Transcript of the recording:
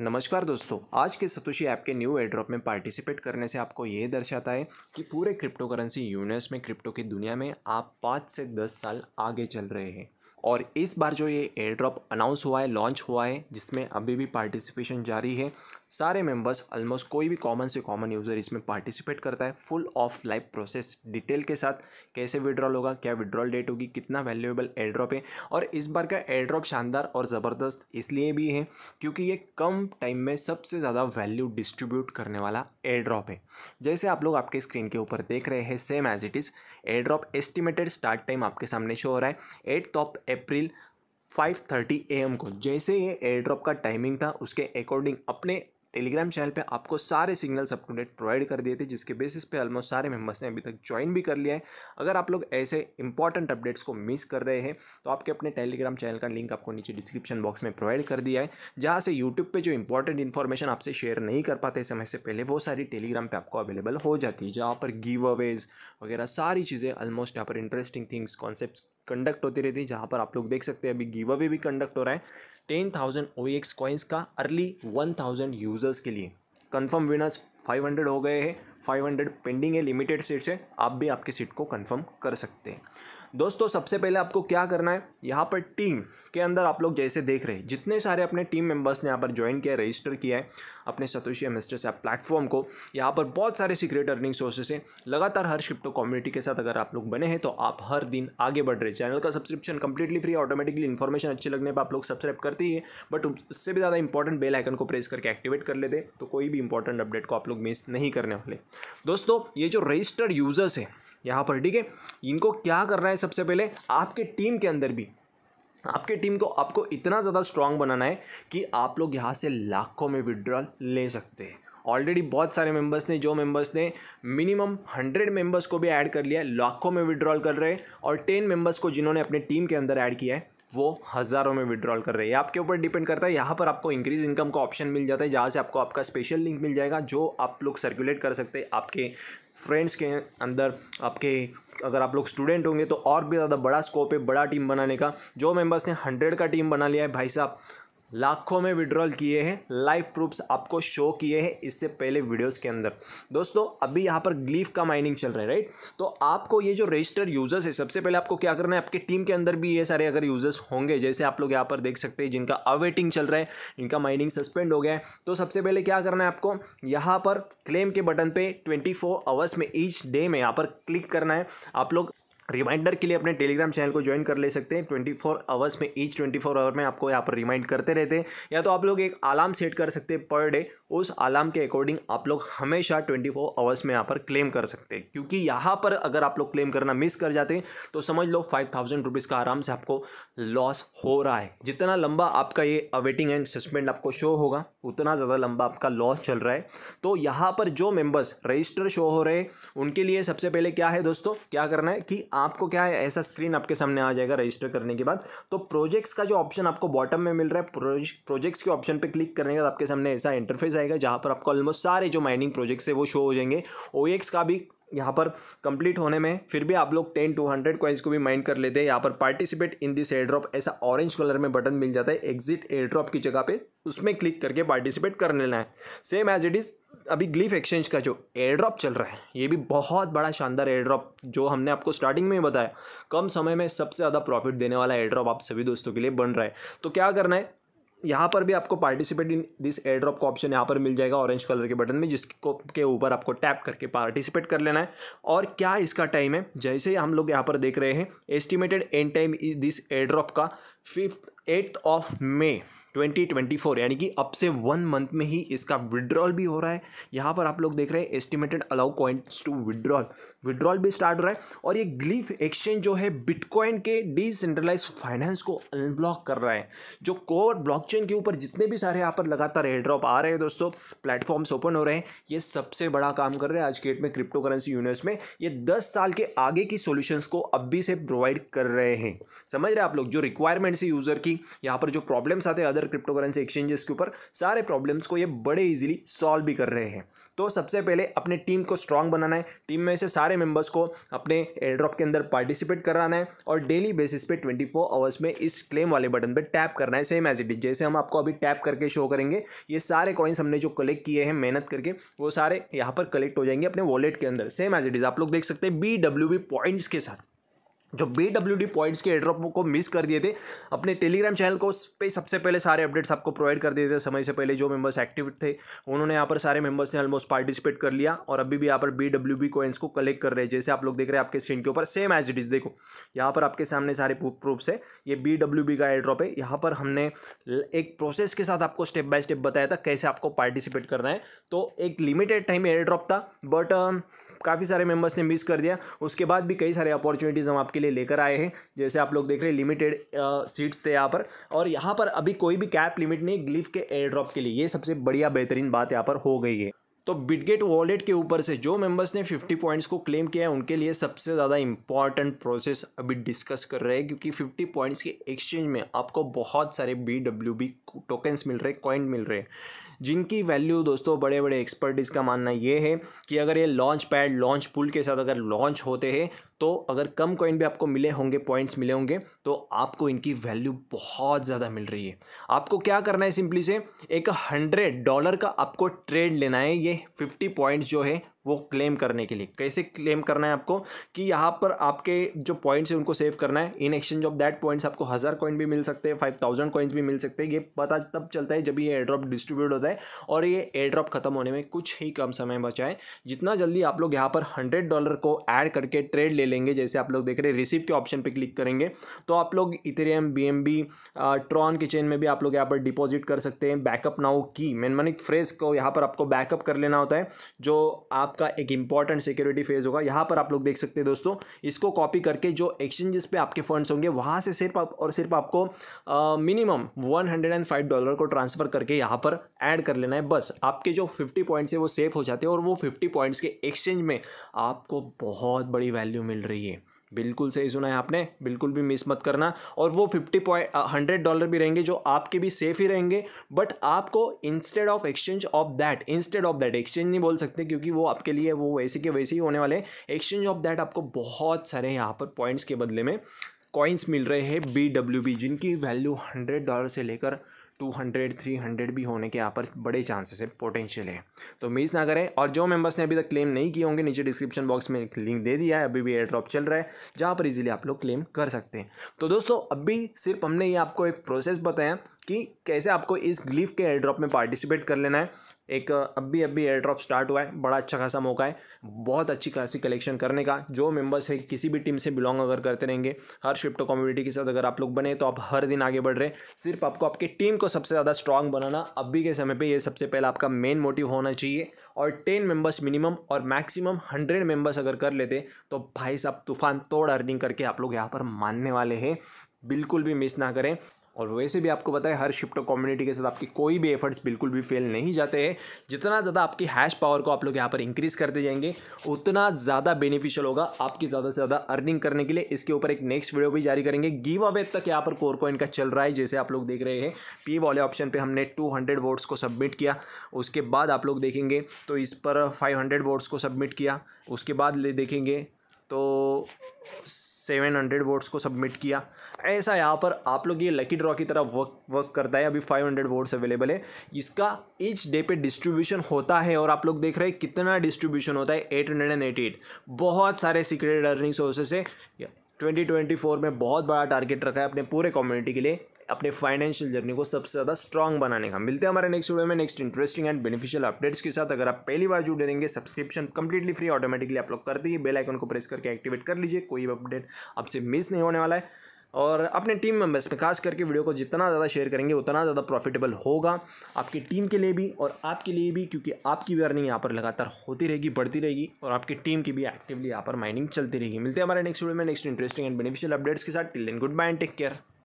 नमस्कार दोस्तों आज के सतुशी ऐप के न्यू एड्रॉप में पार्टिसिपेट करने से आपको ये दर्शाता है कि पूरे क्रिप्टो करेंसी यूनिवर्स में क्रिप्टो की दुनिया में आप पाँच से दस साल आगे चल रहे हैं और इस बार जो ये एयर ड्रॉप अनाउंस हुआ है लॉन्च हुआ है जिसमें अभी भी पार्टिसिपेशन जारी है सारे मेंबर्स ऑलमोस्ट कोई भी कॉमन से कॉमन यूज़र इसमें पार्टिसिपेट करता है full of life process detail के साथ कैसे विड्रॉल होगा क्या विड्रॉल डेट होगी कितना वैल्यूएबल एयड्रॉप है और इस बार का एयड्रॉप शानदार और ज़बरदस्त इसलिए भी है क्योंकि ये कम टाइम में सबसे ज़्यादा वैल्यू डिस्ट्रीब्यूट करने वाला एयड्रॉप है जैसे आप लोग आपके स्क्रीन के ऊपर देख रहे हैं same as it is airdrop estimated start time आपके सामने शो हो रहा है एट ऑफ अप्रैल 5:30 एम को जैसे ये एयर ड्रॉप का टाइमिंग था उसके अकॉर्डिंग अपने टेलीग्राम चैनल पे आपको सारे signals up to date provide कर दिए थे जिसके बेसिस पे ऑलमोस्ट सारे मेम्बर्स ने अभी तक ज्वाइन भी कर लिया है अगर आप लोग ऐसे इंपॉर्टेंट अपडेट्स को मिस कर रहे हैं तो आपके अपने टेलीग्राम चैनल का लिंक आपको नीचे डिस्क्रिप्शन बॉक्स में प्रोवाइड कर दिया है जहाँ से यूट्यूब पर जो इंपॉर्टेंट इन्फॉर्मेशन आपसे शेयर नहीं कर पाते समय से पहले वो सारी टेलीग्राम पर आपको अवेलेबल हो जाती है जहाँ पर गिव अवेज वगैरह सारी चीज़ें ऑलमोस्ट यहाँ पर इंटरेस्टिंग थिंग्स कॉन्सेप्ट कंडक्ट होती रहती है जहाँ पर आप लोग देख सकते हैं अभी गिव अवे भी कंडक्ट हो रहा है ten thousand O X coins का अर्ली वन थाउजेंड यूज़र्स के लिए कंफर्म विनर्स फाइव हंड्रेड हो गए हैं फाइव हंड्रेड पेंडिंग है लिमिटेड सीट से आप भी आपकी सीट को कंफर्म कर सकते हैं दोस्तों सबसे पहले आपको क्या करना है यहाँ पर टीम के अंदर आप लोग जैसे देख रहे हैं जितने सारे अपने टीम मेंबर्स ने यहाँ पर ज्वाइन किया रजिस्टर किया है अपने सतोशी मिस्टर से प्लेटफॉर्म को यहाँ पर बहुत सारे सीक्रेट अर्निंग सोर्सेस हैं लगातार हर क्रिप्टो कम्युनिटी के साथ अगर आप लोग बने हैं तो आप हर दिन आगे बढ़ रहे चैनल का subscription completely free automatically information अच्छी लगने पर आप लोग सब्सक्राइब करते ही है बट उससे भी ज़्यादा इंपॉर्टेंट बेल आइकन को प्रेस करके एक्टिवेट कर लेते तो कोई भी इंपॉर्टेंट अपडेट को आप लोग मिस नहीं करने वाले दोस्तों ये जो रजिस्टर्ड यूज़र्स हैं यहाँ पर ठीक है इनको क्या करना है सबसे पहले आपके टीम के अंदर भी आपके टीम को आपको इतना ज़्यादा स्ट्रांग बनाना है कि आप लोग यहाँ से लाखों में विड्रॉल ले सकते हैं ऑलरेडी बहुत सारे मेंबर्स ने जो मेंबर्स ने मिनिमम हंड्रेड मेंबर्स को भी ऐड कर लिया है लाखों में विड्रॉल कर रहे हैं और टेन मेंबर्स को जिन्होंने अपने टीम के अंदर ऐड किया है वो हज़ारों में विड्रॉल कर रहे हैं आपके ऊपर डिपेंड करता है यहाँ पर आपको इंक्रीज इनकम का ऑप्शन मिल जाता है जहाँ से आपको आपका स्पेशल लिंक मिल जाएगा जो आप लोग सर्कुलेट कर सकते हैं आपके फ्रेंड्स के अंदर आपके अगर आप लोग स्टूडेंट होंगे तो और भी ज़्यादा बड़ा स्कोप है बड़ा टीम बनाने का जो मेंबर्स ने हंड्रेड का टीम बना लिया है भाई साहब लाखों में विड्रॉल किए हैं लाइव प्रूफ्स आपको शो किए हैं इससे पहले वीडियोस के अंदर दोस्तों अभी यहाँ पर ग्लीफ का माइनिंग चल रहा है राइट तो आपको ये जो रजिस्टर्ड यूजर्स है सबसे पहले आपको क्या करना है आपके टीम के अंदर भी ये सारे अगर यूजर्स होंगे जैसे आप लोग यहाँ पर देख सकते हैं जिनका अवेटिंग चल रहा है इनका माइनिंग सस्पेंड हो गया है तो सबसे पहले क्या करना है आपको यहाँ पर क्लेम के बटन पर ट्वेंटी आवर्स में ईच डे में यहाँ पर क्लिक करना है आप लोग रिमाइंडर के लिए अपने टेलीग्राम चैनल को ज्वाइन कर ले सकते हैं ट्वेंटी फोर आवर्स में ईच ट्वेंटी फोर आवर में आपको यहाँ पर रिमाइंड करते रहते हैं या तो आप लोग एक अलार्म सेट कर सकते हैं पर डे उस अलार्म के अकॉर्डिंग आप लोग हमेशा ट्वेंटी फोर आवर्स में यहाँ पर क्लेम कर सकते हैं क्योंकि यहाँ पर अगर आप लोग क्लेम करना मिस कर जाते हैं तो समझ लो फाइव थाउजेंड रुपीज़ का आराम से आपको लॉस हो रहा है जितना लंबा आपका ये अवेटिंग एंड सस्पेंड आपको शो होगा उतना ज़्यादा लंबा आपका लॉस चल रहा है तो यहाँ पर जो मेम्बर्स रजिस्टर शो हो रहे हैं उनके लिए सबसे पहले क्या है दोस्तों क्या करना है कि आपको क्या है ऐसा स्क्रीन आपके सामने आ जाएगा रजिस्टर करने के बाद तो प्रोजेक्ट्स का जो ऑप्शन आपको बॉटम में मिल रहा है प्रोजेक्ट्स के ऑप्शन पर क्लिक करने के बाद आपके सामने ऐसा इंटरफेस आएगा जहाँ पर आपको ऑलमोस्ट सारे जो माइनिंग प्रोजेक्ट्स है वो शो हो जाएंगे ओ का भी यहाँ पर कंप्लीट होने में फिर भी आप लोग टेन टू हंड्रेड कॉइन्स को भी माइंड कर लेते हैं यहाँ पर participate in this airdrop ऐसा ऑरेंज कलर में बटन मिल जाता है एग्जिट एयर ड्रॉप की जगह पे उसमें क्लिक करके पार्टिसिपेट कर लेना है सेम एज इट इज़ अभी ग्लीफ एक्सचेंज का जो एयर ड्रॉप चल रहा है ये भी बहुत बड़ा शानदार एयर ड्रॉप जो हमने आपको स्टार्टिंग में ही बताया कम समय में सबसे ज़्यादा प्रॉफिट देने वाला एयर ड्रॉप आप सभी दोस्तों के लिए बन रहा है तो क्या करना है यहाँ पर भी आपको participate in this airdrop का ऑप्शन यहाँ पर मिल जाएगा ऑरेंज कलर के बटन में जिसको के ऊपर आपको टैप करके पार्टिसिपेट कर लेना है और क्या इसका टाइम है जैसे हम लोग यहाँ पर देख रहे हैं estimated end time is this airdrop का फिफ्थ एट्थ ऑफ मे 2024 यानी कि अब से वन मंथ में ही इसका विड्रॉल भी हो रहा है यहाँ पर आप लोग देख रहे हैं estimated allow coins to withdrawal withdrawal भी स्टार्ट हो रहा है और ये ग्लीफ एक्सचेंज जो है बिटकॉइन के डिसेंट्रलाइज फाइनेंस को अनब्लॉक कर रहा है जो कोर ब्लॉकचेन के ऊपर जितने भी सारे यहाँ पर लगातार एयड्रॉप आ रहे हैं दोस्तों प्लेटफॉर्म्स ओपन हो रहे हैं ये सबसे बड़ा काम कर रहे हैं आज के डेट में क्रिप्टो करेंसी यूनिवर्स में ये दस साल के आगे की सोल्यूशंस को अब भी से प्रोवाइड कर रहे हैं समझ रहे हैं आप लोग जो रिक्वायरमेंट्स है यूज़र की होगी यहाँ पर जो प्रॉब्लम्स आते हैं अदर क्रिप्टो करेंसी एक्सचेंजेस के ऊपर सारे प्रॉब्लम्स को ये बड़े इजीली सॉल्व भी कर रहे हैं तो सबसे पहले अपने टीम को स्ट्रांग बनाना है टीम में से सारे मेंबर्स को अपने एयरड्रॉप के अंदर पार्टिसिपेट कराना है और डेली बेसिस पे 24 फोर आवर्स में इस क्लेम वाले बटन पे टैप करना है सेम एज इट इज जैसे हम आपको अभी टैप करके शो करेंगे ये सारे कॉइन्स हमने जो कलेक्ट किए हैं मेहनत करके वो सारे यहाँ पर कलेक्ट हो जाएंगे अपने वॉलेट के अंदर सेम एज इट इज़ आप लोग देख सकते हैं बी पॉइंट्स के साथ जो बी डब्ल्यू डी पॉइंट्स के एड्रॉप को मिस कर दिए थे अपने टेलीग्राम चैनल को पे सबसे पहले सारे अपडेट्स आपको प्रोवाइड कर दिए थे समय से पहले जो मेंबर्स एक्टिव थे उन्होंने यहाँ पर सारे मेंबर्स ने ऑलमोस्ट पार्टिसिपेट कर लिया और अभी भी यहाँ पर बी डब्ल्यू बी कोइंस को कलेक्ट कर रहे हैं जैसे आप लोग देख रहे हैं आपके स्क्रीन के ऊपर सेम एज इट इज़ देखो यहाँ पर आपके सामने सारे प्रूफ्स है ये बी डब्ल्यू बी का एड्रॉप है यहाँ पर हमने एक प्रोसेस के साथ आपको स्टेप बाय स्टेप बताया था कैसे आपको पार्टिसिपेट करना है तो एक लिमिटेड टाइम एयर ड्रॉप था बट काफ़ी सारे मेंबर्स ने मिस कर दिया उसके बाद भी कई सारे अपॉर्चुनिटीज़ हम आपके लिए लेकर आए हैं जैसे आप लोग देख रहे हैं लिमिटेड सीट्स थे यहाँ पर और यहाँ पर अभी कोई भी कैप लिमिट नहीं ग्लिफ के एयर ड्रॉप के लिए ये सबसे बढ़िया बेहतरीन बात यहाँ पर हो गई है तो बिटगेट वॉलेट के ऊपर से जो मेंबर्स ने 50 पॉइंट्स को क्लेम किया है उनके लिए सबसे ज़्यादा इंपॉर्टेंट प्रोसेस अभी डिस्कस कर रहे हैं क्योंकि 50 पॉइंट्स के एक्सचेंज में आपको बहुत सारे बी डब्ल्यू बी टोकन्स मिल रहे हैं कॉइन मिल रहे हैं जिनकी वैल्यू दोस्तों बड़े बड़े एक्सपर्ट इसका मानना ये है कि अगर ये लॉन्च पैड लॉन्च पुल के साथ अगर लॉन्च होते हैं तो अगर कम कॉइन भी आपको मिले होंगे पॉइंट्स मिले होंगे तो आपको इनकी वैल्यू बहुत ज़्यादा मिल रही है आपको क्या करना है सिंपली से एक हंड्रेड डॉलर का आपको ट्रेड लेना है ये फिफ्टी पॉइंट्स जो है वो क्लेम करने के लिए कैसे क्लेम करना है आपको कि यहाँ पर आपके जो पॉइंट्स हैं उनको सेव करना है in exchange of that points आपको हज़ार कॉइन भी मिल सकते हैं फाइव थाउजेंड कॉइन्स भी मिल सकते हैं ये पता तब चलता है जब ये एयर ड्रॉप डिस्ट्रीब्यूट होता है और ये एयर ड्रॉप खत्म होने में कुछ ही कम समय बचा है जितना जल्दी आप लोग यहाँ पर हंड्रेड डॉलर को ऐड करके ट्रेड ले लेंगे जैसे आप लोग देख रहे हैं रिसीव के ऑप्शन पर क्लिक करेंगे तो आप लोग Ethereum B M B Tron के चेन में भी आप लोग यहाँ पर डिपॉजिट कर सकते हैं बैकअप नाउ की मेनमनिक मनिक फ्रेज को यहाँ पर आपको बैकअप कर लेना होता है जो आप आपका एक इंपॉर्टेंट सिक्योरिटी फेज होगा यहाँ पर आप लोग देख सकते हैं दोस्तों इसको कॉपी करके जो एक्सचेंजेस पे आपके फंड्स होंगे वहाँ से सिर्फ आप और सिर्फ आपको minimum one hundred and five dollar को ट्रांसफ़र करके यहाँ पर ऐड कर लेना है बस आपके जो फिफ्टी पॉइंट्स है वो सेफ हो जाते हैं और वो फिफ्टी पॉइंट्स के एक्सचेंज में आपको बहुत बड़ी वैल्यू मिल रही है बिल्कुल सही सुना है आपने बिल्कुल भी मिस मत करना और वो फिफ्टी पॉइंट हंड्रेड डॉलर भी रहेंगे जो आपके भी सेफ ही रहेंगे बट आपको instead of exchange of that instead of that exchange नहीं बोल सकते क्योंकि वो आपके लिए वो वैसे के वैसे ही होने वाले एक्सचेंज ऑफ दैट आपको बहुत सारे यहाँ पर पॉइंट्स के बदले में कॉइन्स मिल रहे हैं बी डब्ल्यू बी जिनकी वैल्यू हंड्रेड डॉलर से लेकर टू हंड्रेड थ्री हंड्रेड भी होने के यहाँ पर बड़े चांसेस है पोटेंशियल है तो मिस ना करें और जो मेम्बर्स ने अभी तक क्लेम नहीं किए होंगे नीचे डिस्क्रिप्शन बॉक्स में एक लिंक दे दिया है अभी भी एयर ड्रॉप चल रहा है जहाँ पर इजीली आप लोग क्लेम कर सकते हैं तो दोस्तों अभी सिर्फ हमने ये आपको एक प्रोसेस बताया कि कैसे आपको इस ग्लीफ के एयर ड्रॉप में पार्टिसिपेट कर लेना है एक अभी अभी एयर ड्रॉप स्टार्ट हुआ है बड़ा अच्छा खासा मौका है बहुत अच्छी खासी कलेक्शन करने का जो मेंबर्स है किसी भी टीम से बिलोंग अगर करते रहेंगे हर शिफ्टो कम्युनिटी के साथ अगर आप लोग बने तो आप हर दिन आगे बढ़ रहे सिर्फ आपको आपकी टीम को सबसे ज़्यादा स्ट्रांग बनाना अभी के समय पर यह सबसे पहला आपका मेन मोटिव होना चाहिए और टेन मेम्बर्स मिनिमम और मैक्सिमम हंड्रेड मेम्बर्स अगर कर लेते तो भाई साहब तूफान तोड़ अर्निंग करके आप लोग यहाँ पर मानने वाले हैं बिल्कुल भी मिस ना करें और वैसे भी आपको पता है हर शिप्टो कम्युनिटी के साथ आपकी कोई भी एफर्ट्स बिल्कुल भी फेल नहीं जाते हैं जितना ज़्यादा आपकी हैश पावर को आप लोग यहाँ पर इंक्रीज़ करते जाएंगे उतना ज़्यादा बेनिफिशियल होगा आपकी ज़्यादा से ज़्यादा अर्निंग करने के लिए इसके ऊपर एक नेक्स्ट वीडियो भी जारी करेंगे गिव अवे तक यहाँ पर कोर कॉइन का चल रहा है जैसे आप लोग देख रहे हैं पी वाले ऑप्शन पर हमने टू हंड्रेड वोट्स को सबमिट किया उसके बाद आप लोग देखेंगे तो इस पर फाइव हंड्रेड वोट्स को सबमिट किया उसके बाद ले देखेंगे तो सेवन हंड्रेड वोट्स को सबमिट किया ऐसा यहाँ पर आप लोग ये लकी ड्रॉ की तरह वर्क वर्क करता है अभी फाइव हंड्रेड वोट्स अवेलेबल है इसका ईच डे पे डिस्ट्रीब्यूशन होता है और आप लोग देख रहे हैं कितना डिस्ट्रीब्यूशन होता है eight hundred and eighty eight बहुत सारे सीक्रेट अर्निंग सोर्सेस है ट्वेंटी ट्वेंटी फोर में बहुत बड़ा टारगेट रखा है अपने पूरे कम्युनिटी के लिए अपने फाइनेंशियल जर्नी को सबसे ज़्यादा स्ट्रॉन्ग बनाने का मिलते हैं हमारे नेक्स्ट वीडियो में next interesting and beneficial updates के साथ अगर आप पहली बार जुड़े रहेंगे सब्सक्रिप्शन कंप्लीटली फ्री ऑटोमेटिकली आप लोग कर दिए बेल आइकन को प्रेस करके एक्टिवेट कर लीजिए कोई अपडेट आपसे मिस नहीं होने वाला है और अपने टीम मेंबर्स में खास करके वीडियो को जितना ज़्यादा शेयर करेंगे उतना ज़्यादा प्रॉफिटेबल होगा आपकी टीम के लिए भी और आपके लिए भी क्योंकि आपकी भी अर्निंग यहाँ पर लगातार होती रहेगी बढ़ती रहेगी और आपकी टीम की भी एक्टिवली यहाँ पर माइनिंग चलती रहेगी मिलते हैं हमारे नेक्स्ट वीडियो में next interesting and beneficial updates के साथ till then goodbye and take care